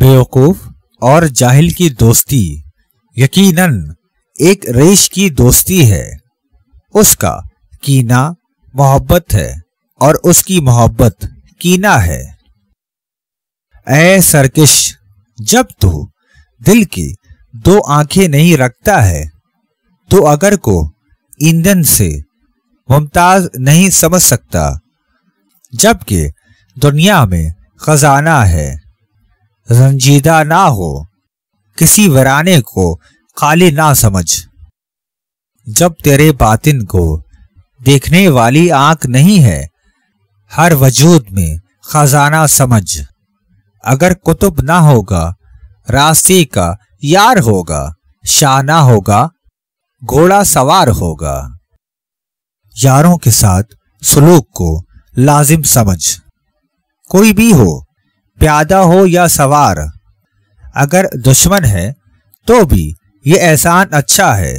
बेवकूफ और जाहिल की दोस्ती यकीनन एक रईश की दोस्ती है उसका कीना मोहब्बत है और उसकी मोहब्बत कीना है ए सरकश जब तू दिल की दो आंखें नहीं रखता है तो अगर को ईंधन से मुमताज नहीं समझ सकता जबकि दुनिया में खजाना है रंजीदा ना हो किसी वराने को खाली ना समझ जब तेरे बातिन को देखने वाली आंख नहीं है हर वजूद में खजाना समझ अगर कुतुब ना होगा रास्ते का यार होगा शाह ना होगा घोड़ा सवार होगा यारों के साथ सुलूक को लाजिम समझ कोई भी हो प्यादा हो या सवार अगर दुश्मन है तो भी ये एहसान अच्छा है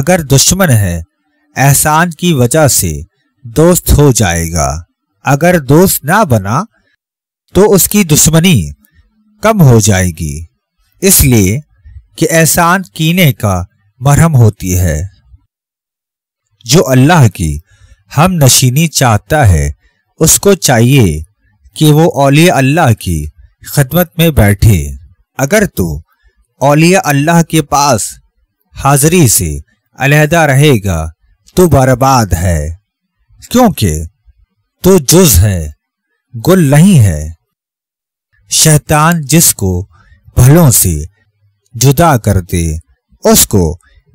अगर दुश्मन है एहसान की वजह से दोस्त हो जाएगा अगर दोस्त ना बना तो उसकी दुश्मनी कम हो जाएगी इसलिए कि एहसान कीने का मरहम होती है जो अल्लाह की हम नशीनी चाहता है उसको चाहिए कि वो औलिया अल्लाह की खदमत में बैठे अगर तो औलिया अल्लाह के पास हाजिरी से अलहदा रहेगा तो बर्बाद है क्योंकि तो जुज है गुल नहीं है शैतान जिसको भलों से जुदा कर दे उसको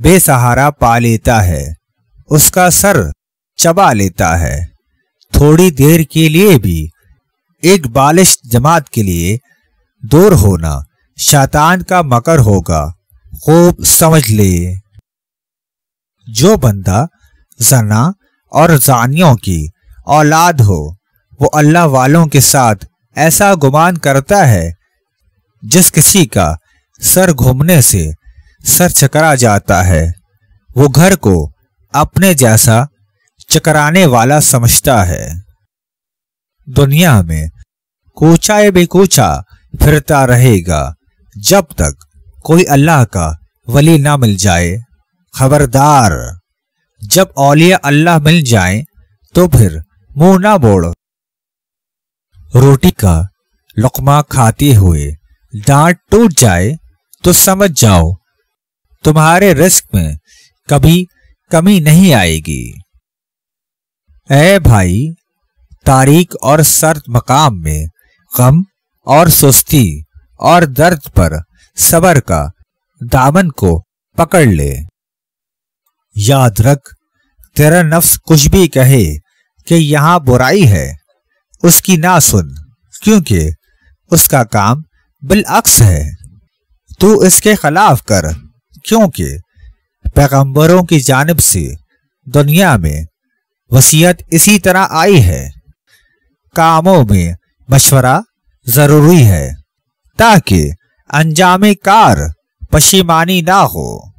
बेसहारा पा लेता है उसका सर चबा लेता है थोड़ी देर के लिए भी एक बालिश जमात के लिए दूर होना शैतान का मकर होगा खूब समझ ले जो बंदा जना और जानियों की औलाद हो वो अल्लाह वालों के साथ ऐसा गुमान करता है जिस किसी का सर घूमने से सर चकरा जाता है वो घर को अपने जैसा चकराने वाला समझता है दुनिया में कोचाए बेकोचा फिरता रहेगा जब तक कोई अल्लाह का वली ना मिल जाए खबरदार जब औलिया अल्लाह मिल जाए तो फिर मुंह ना बोड़ रोटी का लुकमा खाते हुए दांत टूट जाए तो समझ जाओ तुम्हारे रिस्क में कभी कमी नहीं आएगी ए भाई तारीख और सर्द मकाम में गम और सुस्ती और दर्द पर सबर का दामन को पकड़ ले याद रख तेरा नफ्स कुछ भी कहे कि यहां बुराई है उसकी ना सुन क्योंकि उसका काम बिलअक्स है तू इसके खिलाफ कर क्योंकि पैगंबरों की जानब से दुनिया में वसीयत इसी तरह आई है कामों में मशवरा जरूरी है ताकि अंजामी कार पशीमानी ना हो